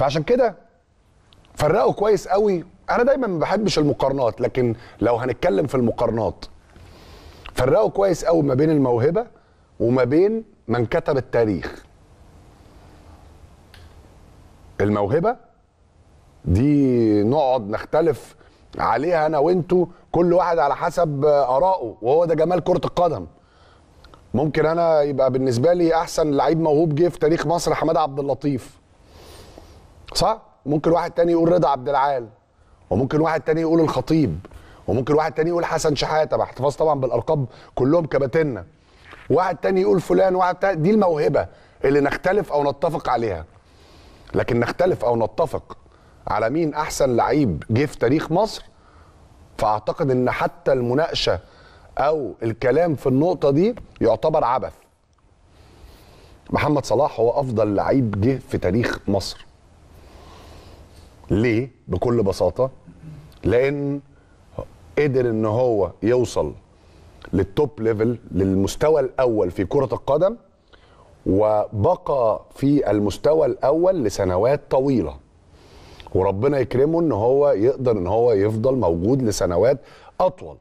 فعشان كده فرقوا كويس قوي انا دايما ما بحبش المقارنات لكن لو هنتكلم في المقارنات فرقوا كويس قوي ما بين الموهبه وما بين من كتب التاريخ الموهبه دي نقعد نختلف عليها انا وانتو كل واحد على حسب ارائه وهو ده جمال كره القدم ممكن انا يبقى بالنسبه لي احسن لعيب موهوب جه في تاريخ مصر حماده عبد اللطيف صح ممكن واحد تاني يقول رضا عبد العال وممكن واحد تاني يقول الخطيب وممكن واحد تاني يقول حسن شحاته مع احتفاظ طبعا بالالقاب كلهم كباتنا واحد تاني يقول فلان واحد تاني دي الموهبه اللي نختلف او نتفق عليها لكن نختلف او نتفق على مين احسن لعيب جه في تاريخ مصر فاعتقد ان حتى المناقشه او الكلام في النقطه دي يعتبر عبث محمد صلاح هو افضل لعيب جه في تاريخ مصر ليه بكل بساطه لان قدر ان هو يوصل للتوب ليفل للمستوى الاول في كره القدم وبقى في المستوى الاول لسنوات طويله وربنا يكرمه ان هو يقدر ان هو يفضل موجود لسنوات اطول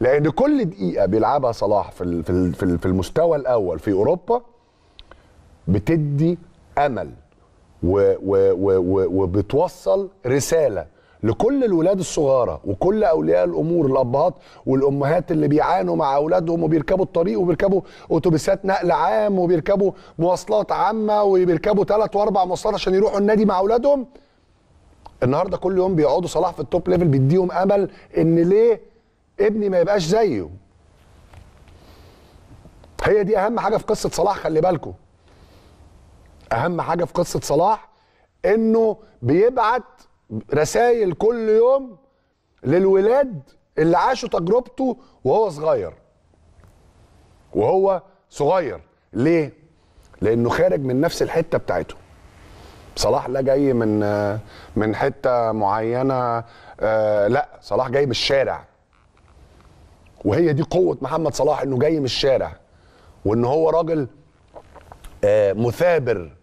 لان كل دقيقه بيلعبها صلاح في في المستوى الاول في اوروبا بتدي امل و و و و وبتوصل رساله لكل الولاد الصغاره وكل اولياء الامور الابهات والامهات اللي بيعانوا مع اولادهم وبيركبوا الطريق وبيركبوا اتوبيسات نقل عام وبيركبوا مواصلات عامه وبيركبوا ثلاث واربع مواصلات عشان يروحوا النادي مع اولادهم النهارده كل يوم بيقعدوا صلاح في التوب ليفل بيديهم امل ان ليه ابني ما يبقاش زيه هي دي اهم حاجه في قصه صلاح خلي بالكم اهم حاجه في قصه صلاح انه بيبعت رسائل كل يوم للولاد اللي عاشوا تجربته وهو صغير وهو صغير ليه لانه خارج من نفس الحته بتاعته صلاح لا جاي من من حته معينه آه، لا صلاح جاي من الشارع وهي دي قوه محمد صلاح انه جاي من الشارع وان هو راجل آه، مثابر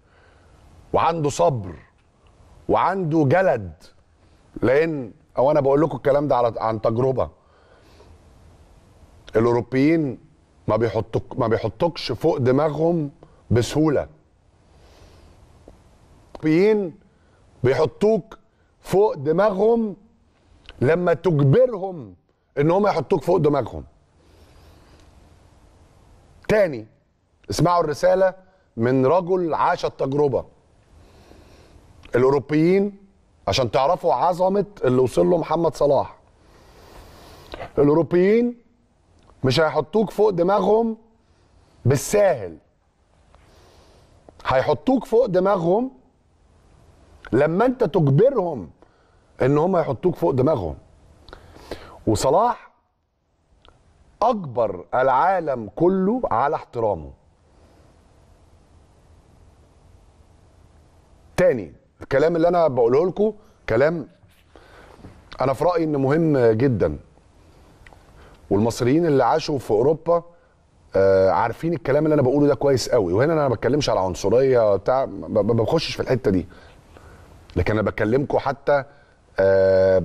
وعنده صبر وعنده جلد لان او انا بقول لكم الكلام ده على عن تجربه الاوروبيين ما بيحطوك ما بيحطوكش فوق دماغهم بسهوله الاوروبيين بيحطوك فوق دماغهم لما تجبرهم ان هم يحطوك فوق دماغهم تاني اسمعوا الرساله من رجل عاش التجربه الاوروبيين عشان تعرفوا عظمه اللي وصل له محمد صلاح الاوروبيين مش هيحطوك فوق دماغهم بالساهل هيحطوك فوق دماغهم لما انت تجبرهم ان هم يحطوك فوق دماغهم وصلاح اجبر العالم كله على احترامه تاني الكلام اللي انا بقوله لكم كلام انا في رايي انه مهم جدا والمصريين اللي عاشوا في اوروبا آه عارفين الكلام اللي انا بقوله ده كويس قوي وهنا انا ما بتكلمش على عنصريه بتاع ما بخشش في الحته دي لكن انا بكلمكم حتى آه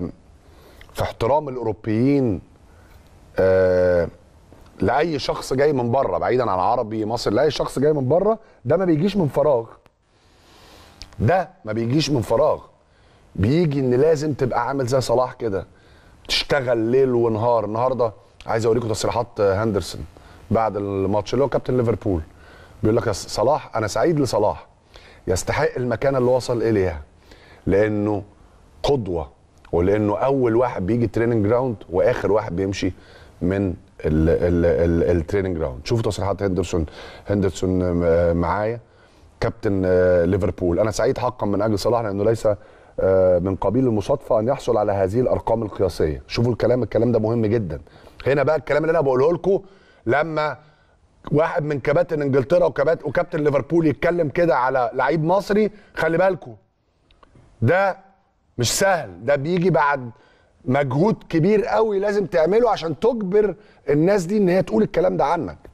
في احترام الاوروبيين آه لاي شخص جاي من بره بعيدا عن عربي مصري لاي شخص جاي من بره ده ما بيجيش من فراغ ده ما بيجيش من فراغ بيجي ان لازم تبقى عامل زي صلاح كده تشتغل ليل ونهار النهارده عايز اوريكم تصريحات هاندرسون بعد الماتش اللي هو كابتن ليفربول بيقول لك صلاح انا سعيد لصلاح يستحق المكانه اللي وصل اليها لانه قدوه ولانه اول واحد بيجي التريننج جراوند واخر واحد بيمشي من التريننج جراوند شوفوا تصريحات هندرسون هندرسون آه، معايا كابتن آه، ليفربول انا سعيد حقا من اجل صلاح لانه ليس آه، من قبيل المصادفه ان يحصل على هذه الارقام القياسيه شوفوا الكلام الكلام ده مهم جدا هنا بقى الكلام اللي انا بقوله لكم لما واحد من كباتن انجلترا وكبات وكابتن ليفربول يتكلم كده على لعيب مصري خلي بالكم ده مش سهل ده بيجي بعد مجهود كبير قوي لازم تعمله عشان تجبر الناس دي ان هي تقول الكلام ده عنك